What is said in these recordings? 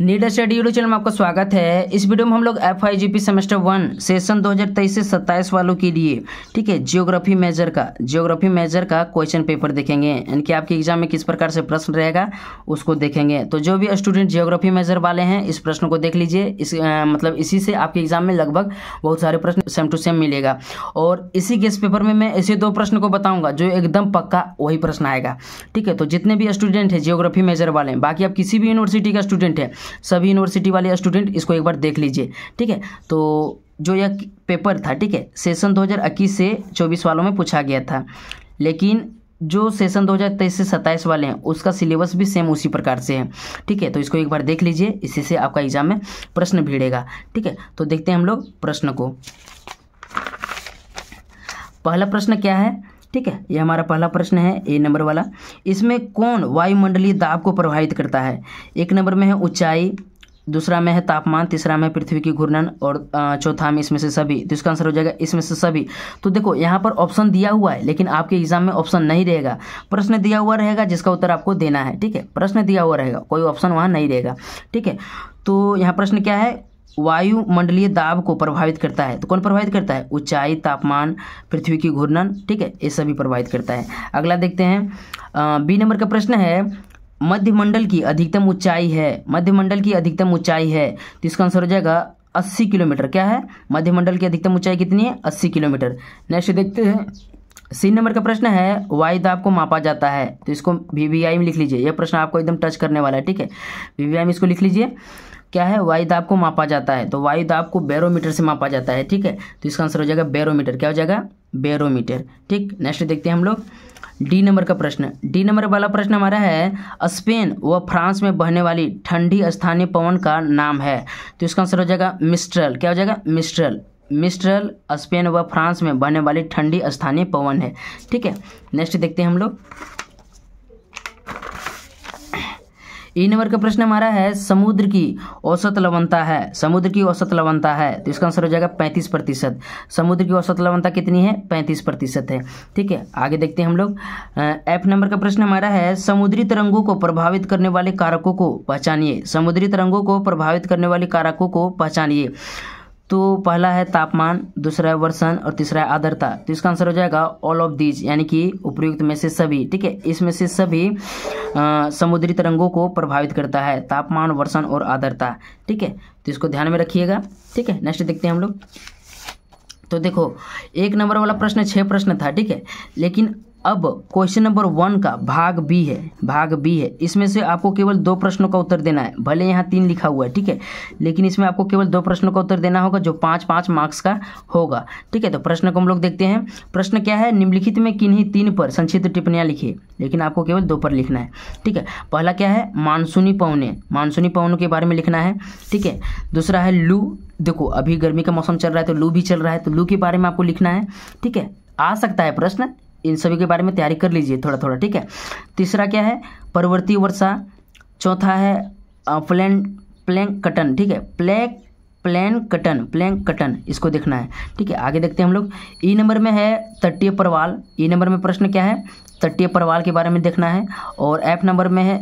नीडर study YouTube channel में आपका स्वागत है इस वीडियो में हम लोग F I G P semester one session 2023 से 27 वालों के लिए ठीक है जियोग्राफी मेजर का जियोग्राफी मेजर का क्वेश्चन पेपर देखेंगे यानी कि आपके एग्जाम में किस प्रकार से प्रश्न रहेगा उसको देखेंगे तो जो भी स्टूडेंट जियोग्राफी मेजर वाले हैं इस प्रश्न को देख लीजिए इस आ, मतलब इसी से आपके एग्जाम में लगभग बहुत सारे प्रश्न सेम टू सेम मिलेगा और इसी के इस पेपर में मैं ऐसे दो प्रश्न को बताऊँगा जो एकदम पक्का वही प्रश्न आएगा ठीक है तो जितने भी स्टूडेंट हैं जियोग्राफी मेजर वाले हैं बाकी आप किसी भी यूनिवर्सिटी का स्टूडेंट है सभी यूनिवर्सिटी वाले स्टूडेंट इसको एक बार देख लीजिए ठीक है तो जो यह पेपर था ठीक है सेशन दो से चौबीस वालों में पूछा गया था लेकिन जो सेशन 2023 से 27 वाले हैं उसका सिलेबस भी सेम उसी प्रकार से है ठीक है तो इसको एक बार देख लीजिए इसी से आपका एग्जाम में प्रश्न भिड़ेगा ठीक है तो देखते हैं हम लोग प्रश्न को पहला प्रश्न क्या है ठीक है ये हमारा पहला प्रश्न है ए नंबर वाला इसमें कौन वायुमंडलीय दाब को प्रभावित करता है एक नंबर में है ऊंचाई दूसरा में है तापमान तीसरा में पृथ्वी की घूर्णन और चौथा में इसमें से सभी तो इसका आंसर हो जाएगा इसमें से सभी तो देखो यहाँ पर ऑप्शन दिया हुआ है लेकिन आपके एग्जाम में ऑप्शन नहीं रहेगा प्रश्न दिया हुआ रहेगा जिसका उत्तर आपको देना है ठीक है प्रश्न दिया हुआ रहेगा कोई ऑप्शन वहाँ नहीं रहेगा ठीक है तो यहाँ प्रश्न क्या है वायुमंडलीय दाब को प्रभावित करता है तो कौन प्रभावित करता है ऊंचाई तापमान पृथ्वी की घूर्णन ठीक है ये सभी प्रभावित करता है अगला देखते हैं बी नंबर का प्रश्न है मध्यमंडल की अधिकतम ऊंचाई है मध्यमंडल की अधिकतम ऊंचाई है तो इसका आंसर हो जाएगा अस्सी किलोमीटर क्या है मध्यमंडल की अधिकतम ऊंचाई कितनी है अस्सी किलोमीटर नेक्स्ट देखते हैं सी नंबर का प्रश्न है वायु दाब को मापा जाता है तो इसको वी में लिख लीजिए यह प्रश्न आपको एकदम टच करने वाला है ठीक है वी में इसको लिख लीजिए क्या है वायु दाब को मापा जाता है तो वायु दाब को बैरोमीटर से मापा जाता है ठीक है तो इसका आंसर हो जाएगा बैरोमीटर क्या हो जाएगा बैरोमीटर ठीक नेक्स्ट देखते हैं हम लोग डी नंबर का प्रश्न डी नंबर वाला प्रश्न हमारा है स्पेन व फ्रांस में बहने वाली ठंडी स्थानीय पवन का नाम है तो इसका आंसर हो जाएगा मिस्ट्रल क्या हो जाएगा मिस्ट्रल मिस्ट्रल स्पेन व फ्रांस में बहने वाली ठंडी स्थानीय पवन है ठीक है नेक्स्ट देखते हैं हम लोग ई नंबर का प्रश्न हमारा है समुद्र की औसत लवनता है समुद्र की औसत लवनता है तो इसका आंसर हो जाएगा पैंतीस प्रतिशत समुद्र की औसत लवनता कितनी है पैंतीस प्रतिशत है ठीक है आगे देखते हैं हम लोग एफ नंबर का प्रश्न हमारा है समुद्री तरंगों को प्रभावित करने वाले कारकों को पहचानिए समुद्री तरंगों को प्रभावित करने वाले कारकों को पहचानिए तो पहला है तापमान दूसरा है वर्षण और तीसरा है आदरता तो इसका आंसर हो जाएगा ऑल ऑफ दीज यानी कि उपयुक्त में से सभी ठीक है इसमें से सभी समुद्री तरंगों को प्रभावित करता है तापमान वर्षण और आदरता ठीक है तो इसको ध्यान में रखिएगा ठीक है नेक्स्ट देखते हैं हम लोग तो देखो एक नंबर वाला प्रश्न छः प्रश्न था ठीक है लेकिन अब क्वेश्चन नंबर वन का भाग बी है भाग बी है इसमें से आपको केवल दो प्रश्नों का उत्तर देना है भले यहाँ तीन लिखा हुआ है ठीक है लेकिन इसमें आपको केवल दो प्रश्नों का उत्तर देना होगा जो पाँच पाँच मार्क्स का होगा ठीक है तो प्रश्न को हम लोग देखते हैं प्रश्न क्या है निम्नलिखित में किन्हीं तीन पर संक्षिप्त टिप्पणियाँ लिखिए लेकिन आपको केवल दो पर लिखना है ठीक है पहला क्या है मानसूनी पवने मानसूनी पवनों के बारे में लिखना है ठीक है दूसरा है लू देखो अभी गर्मी का मौसम चल रहा है तो लू भी चल रहा है तो लू के बारे में आपको लिखना है ठीक है आ सकता है प्रश्न इन सभी के बारे में तैयारी कर लीजिए थोड़ा थोड़ा ठीक है तीसरा क्या है परवर्ती वर्षा चौथा है प्लैन प्लैंक कटन ठीक है प्लैक प्लैन कटन प्लैंक कटन इसको देखना है ठीक है आगे देखते हैं हम लोग ई नंबर में है तटीय परवाल ई नंबर में प्रश्न क्या है तटीय परवाल के बारे में देखना है और एफ नंबर में है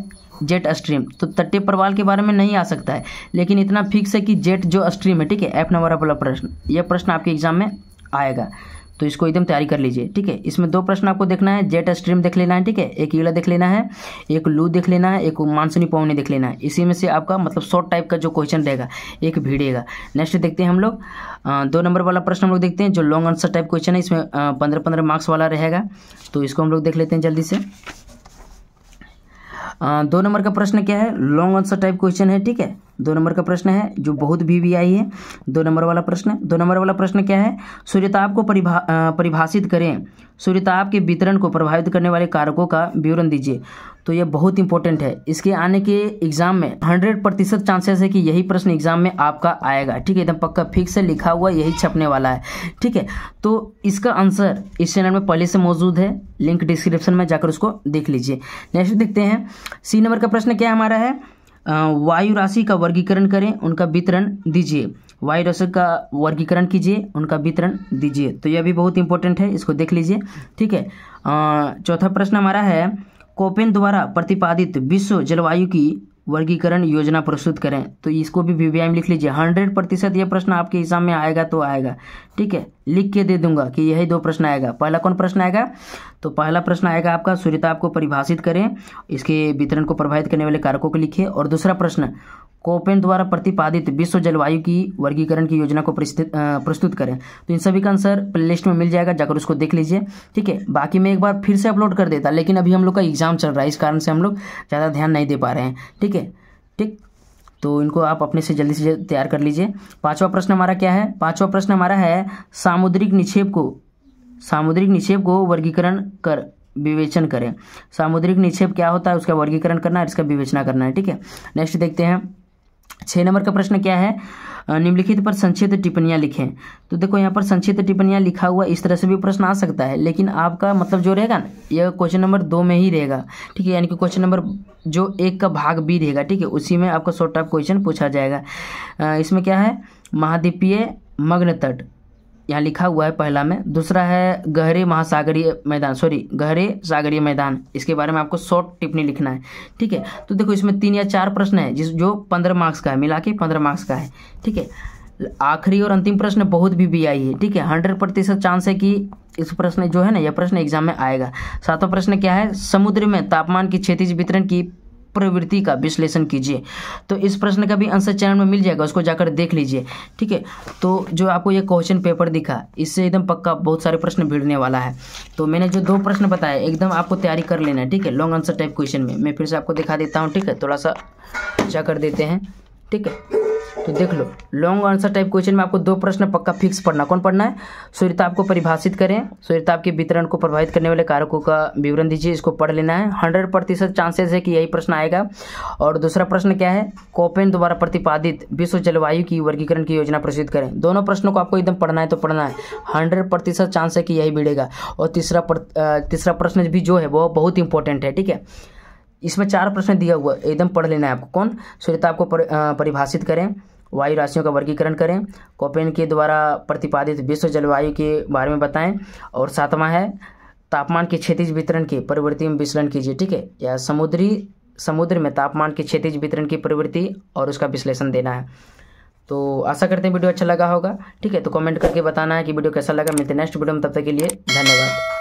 जेट स्ट्रीम तो तटीय परवाल के बारे में नहीं आ सकता है लेकिन इतना फिक्स है कि जेट जो स्ट्रीम है ठीक है एफ नंबर वाला प्रश्न यह प्रश्न आपके एग्जाम में आएगा तो इसको एकदम तैयारी कर लीजिए ठीक है इसमें दो प्रश्न आपको देखना है जेट स्ट्रीम देख लेना है ठीक है एक ईड़ा देख लेना है एक लू देख लेना है एक मानसूनी पवनी देख लेना है इसी में से आपका मतलब शॉर्ट टाइप का जो क्वेश्चन रहेगा एक भिड़ेगा नेक्स्ट देखते हैं हम लोग दो नंबर वाला प्रश्न हम लोग देखते हैं जो लॉन्ग आंसर टाइप क्वेश्चन है इसमें पंद्रह पंद्रह मार्क्स वाला रहेगा तो इसको हम लोग देख लेते हैं जल्दी से दो नंबर का प्रश्न क्या है लॉन्ग आंसर टाइप क्वेश्चन है ठीक है दो नंबर का प्रश्न है जो बहुत भी भी आई है दो नंबर वाला प्रश्न दो नंबर वाला प्रश्न क्या है सूर्यताप को परिभा परिभाषित करें सूर्यताप के वितरण को प्रभावित करने वाले कारकों का विवरण दीजिए तो ये बहुत इंपॉर्टेंट है इसके आने के एग्जाम में हंड्रेड प्रतिशत चांसेस है कि यही प्रश्न एग्जाम में आपका आएगा ठीक है एकदम पक्का फिक्स से लिखा हुआ यही छपने वाला है ठीक है तो इसका आंसर इस चैनल में पहले से मौजूद है लिंक डिस्क्रिप्शन में जाकर उसको देख लीजिए नेक्स्ट देखते हैं सी नंबर का प्रश्न क्या हमारा है वायु राशि का वर्गीकरण करें उनका वितरण दीजिए वायु राशि का वर्गीकरण कीजिए उनका वितरण दीजिए तो यह भी बहुत इंपॉर्टेंट है इसको देख लीजिए ठीक है चौथा प्रश्न हमारा है कोपेन द्वारा प्रतिपादित विश्व जलवायु की वर्गीकरण योजना प्रस्तुत करें तो इसको भी में लिख लीजिए हंड्रेड प्रतिशत यह प्रश्न आपके एग्जाम में आएगा तो आएगा ठीक है लिख के दे दूंगा कि यही दो प्रश्न आएगा पहला कौन प्रश्न आएगा तो पहला प्रश्न आएगा आपका सूर्यताप को परिभाषित करें इसके वितरण को प्रभावित करने वाले कारकों को लिखिए और दूसरा प्रश्न कोपेन द्वारा प्रतिपादित विश्व जलवायु की वर्गीकरण की योजना को प्रस्तुत करें तो इन सभी का आंसर प्लेलिस्ट में मिल जाएगा जाकर उसको देख लीजिए ठीक है बाकी मैं एक बार फिर से अपलोड कर देता लेकिन अभी हम लोग का एग्जाम चल रहा है इस कारण से हम लोग ज़्यादा ध्यान नहीं दे पा रहे हैं ठीक है ठीक तो इनको आप अपने से जल्दी से तैयार कर लीजिए पाँचवा प्रश्न हमारा क्या है पाँचवा प्रश्न हमारा है सामुद्रिक निक्षेप को सामुद्रिक निक्षेप को वर्गीकरण कर विवेचन करें सामुद्रिक निक्षेप क्या होता है उसका वर्गीकरण करना है इसका विवेचना करना है ठीक है नेक्स्ट देखते हैं छः नंबर का प्रश्न क्या है निम्नलिखित पर संक्षिप्त टिप्पणियां लिखें तो देखो यहाँ पर संक्षिप्त टिप्पणियां लिखा हुआ इस तरह से भी प्रश्न आ सकता है लेकिन आपका मतलब जो रहेगा ना यह क्वेश्चन नंबर दो में ही रहेगा ठीक है यानी कि क्वेश्चन नंबर जो एक का भाग भी रहेगा ठीक है उसी में आपका शॉर्ट टाइप क्वेश्चन पूछा जाएगा इसमें क्या है महाद्वीपीय मग्न तट यहाँ लिखा हुआ है पहला में दूसरा है गहरे महासागरीय मैदान सॉरी गहरे सागरीय मैदान इसके बारे में आपको शॉर्ट टिप्पणी लिखना है ठीक है तो देखो इसमें तीन या चार प्रश्न है जिस जो पंद्रह मार्क्स का है मिला के पंद्रह मार्क्स का है ठीक है आखिरी और अंतिम प्रश्न बहुत भी बी आई है ठीक है हंड्रेड प्रतिशत चांस है कि इस प्रश्न जो है ना यह प्रश्न एग्जाम में आएगा सातवां प्रश्न क्या है समुद्र में तापमान की क्षेत्रीय वितरण की प्रवृत्ति का विश्लेषण कीजिए तो इस प्रश्न का भी आंसर चैनल में मिल जाएगा उसको जाकर देख लीजिए ठीक है तो जो आपको ये क्वेश्चन पेपर दिखा इससे एकदम पक्का बहुत सारे प्रश्न भिड़ने वाला है तो मैंने जो दो प्रश्न बताया एकदम आपको तैयारी कर लेना है ठीक है लॉन्ग आंसर टाइप क्वेश्चन में मैं फिर से आपको दिखा देता हूँ ठीक है थोड़ा सा जाकर देते हैं ठीक है तो देख लो लॉन्ग आंसर टाइप क्वेश्चन में आपको दो प्रश्न पक्का फिक्स पढ़ना कौन पढ़ना है सूर्यताप को परिभाषित करें सूर्यताप के वितरण को प्रभावित करने वाले कारकों का विवरण दीजिए इसको पढ़ लेना है हंड्रेड प्रतिशत चांसेस है कि यही प्रश्न आएगा और दूसरा प्रश्न क्या है कोपेन द्वारा प्रतिपादित विश्व जलवायु की वर्गीकरण की योजना प्रस्तुत करें दोनों प्रश्नों को आपको एकदम पढ़ना है तो पढ़ना है हंड्रेड प्रतिशत चांस है कि यही बिड़ेगा और तीसरा तीसरा प्रश्न भी जो है वो बहुत इंपॉर्टेंट है ठीक है इसमें चार प्रश्न दिया हुआ एकदम पढ़ लेना है आपको कौन सूर्यताप को पर, परिभाषित करें वायु राशियों का वर्गीकरण करें कोपेन के द्वारा प्रतिपादित विश्व जलवायु के बारे में बताएं और सातवां है तापमान के क्षेत्रीय वितरण के प्रवृत्ति में विश्लेषण कीजिए ठीक है या समुद्री समुद्र में तापमान के क्षेत्रीय वितरण की प्रवृत्ति और उसका विश्लेषण देना है तो आशा करते हैं वीडियो अच्छा लगा होगा ठीक है तो कमेंट करके बताना है कि वीडियो कैसा लगा मिलते नेक्स्ट वीडियो में तब तक के लिए धन्यवाद